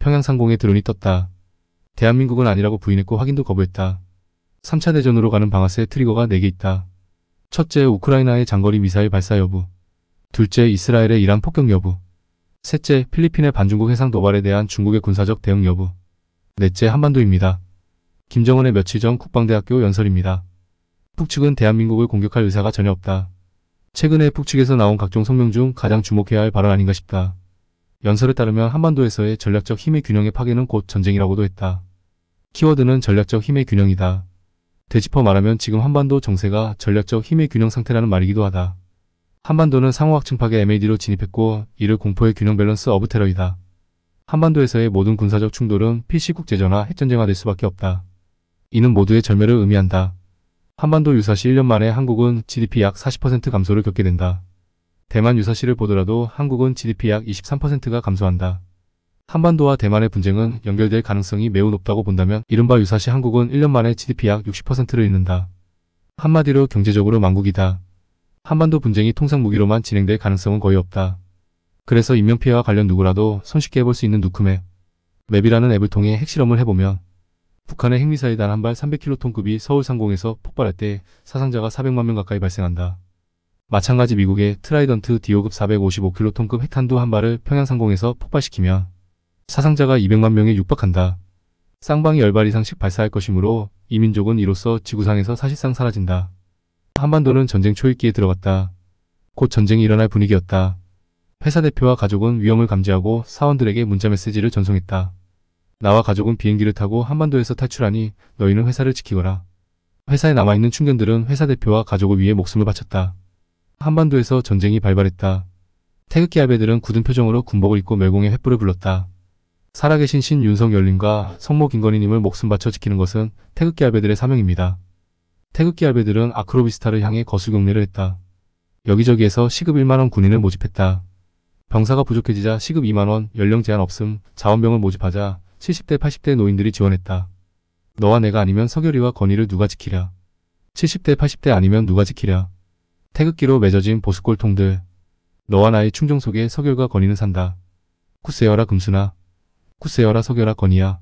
평양상공에 드론이 떴다. 대한민국은 아니라고 부인했고 확인도 거부했다. 3차 대전으로 가는 방아쇠 트리거가 4개 있다. 첫째 우크라이나의 장거리 미사일 발사 여부. 둘째 이스라엘의 이란 폭격 여부. 셋째 필리핀의 반중국 해상 도발에 대한 중국의 군사적 대응 여부. 넷째 한반도입니다. 김정은의 며칠 전 국방대학교 연설입니다. 북측은 대한민국을 공격할 의사가 전혀 없다. 최근에 북측에서 나온 각종 성명 중 가장 주목해야 할 발언 아닌가 싶다. 연설에 따르면 한반도에서의 전략적 힘의 균형의 파괴는 곧 전쟁이라고도 했다. 키워드는 전략적 힘의 균형이다. 되짚어 말하면 지금 한반도 정세가 전략적 힘의 균형 상태라는 말이기도 하다. 한반도는 상호학 층파계 MAD로 진입했고 이를 공포의 균형 밸런스 어브 테러이다. 한반도에서의 모든 군사적 충돌은 PC 국제전화 핵전쟁화 될 수밖에 없다. 이는 모두의 절멸을 의미한다. 한반도 유사시 1년 만에 한국은 GDP 약 40% 감소를 겪게 된다. 대만 유사시를 보더라도 한국은 GDP 약 23%가 감소한다. 한반도와 대만의 분쟁은 연결될 가능성이 매우 높다고 본다면 이른바 유사시 한국은 1년 만에 GDP 약 60%를 잃는다. 한마디로 경제적으로 망국이다. 한반도 분쟁이 통상 무기로만 진행될 가능성은 거의 없다. 그래서 인명피해와 관련 누구라도 손쉽게 해볼 수 있는 누크맵 맵이라는 앱을 통해 핵실험을 해보면 북한의 핵미사일 단 한 발 300킬로톤급이 서울 상공에서 폭발할 때 사상자가 400만 명 가까이 발생한다. 마찬가지 미국의 트라이던트 디오급 455킬로톤급 핵탄두 한 발을 평양상공에서 폭발시키며 사상자가 200만 명에 육박한다. 쌍방이 10발 이상씩 발사할 것이므로 이민족은 이로써 지구상에서 사실상 사라진다. 한반도는 전쟁 초읽기에 들어갔다. 곧 전쟁이 일어날 분위기였다. 회사 대표와 가족은 위험을 감지하고 사원들에게 문자 메시지를 전송했다. 나와 가족은 비행기를 타고 한반도에서 탈출하니 너희는 회사를 지키거라. 회사에 남아있는 충견들은 회사 대표와 가족을 위해 목숨을 바쳤다. 한반도에서 전쟁이 발발했다. 태극기 아베들은 굳은 표정으로 군복을 입고 멸공의 횃불을 불렀다. 살아계신 신 윤석열님과 성모 김건희님을 목숨 바쳐 지키는 것은 태극기 아베들의 사명입니다. 태극기 아베들은 아크로비스타를 향해 거수경례를 했다. 여기저기에서 시급 1만원 군인을 모집했다. 병사가 부족해지자 시급 2만원, 연령 제한 없음, 자원병을 모집하자 70대 80대 노인들이 지원했다. 너와 내가 아니면 석열이와 건의를 누가 지키랴. 70대 80대 아니면 누가 지키랴. 태극기로 맺어진 보스골통들 너와 나의 충정 속에 석열과 건이는 산다. 쿠세어라 금수나 쿠세어라 서결아 건이야.